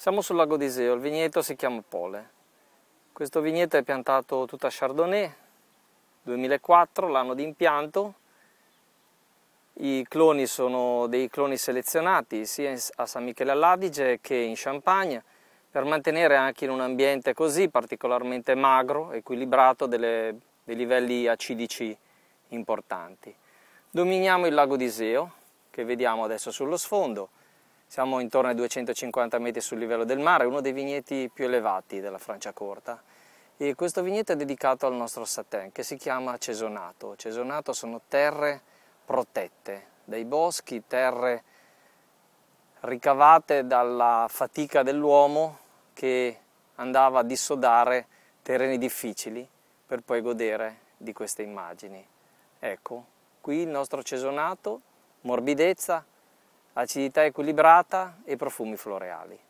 Siamo sul lago di Iseo, il vigneto si chiama Pole. Questo vigneto è piantato tutto a Chardonnay, 2004, l'anno di impianto. I cloni sono dei cloni selezionati sia a San Michele all'Adige che in Champagne per mantenere anche in un ambiente così particolarmente magro, equilibrato, delle, dei livelli acidici importanti. Dominiamo il lago di Seo, che vediamo adesso sullo sfondo, siamo intorno ai 250 metri sul livello del mare, uno dei vigneti più elevati della Francia Corta. E questo vigneto è dedicato al nostro satin, che si chiama Cesonato. Cesonato sono terre protette dai boschi, terre ricavate dalla fatica dell'uomo che andava a dissodare terreni difficili per poi godere di queste immagini. Ecco, qui il nostro cesonato, morbidezza, acidità equilibrata e profumi floreali.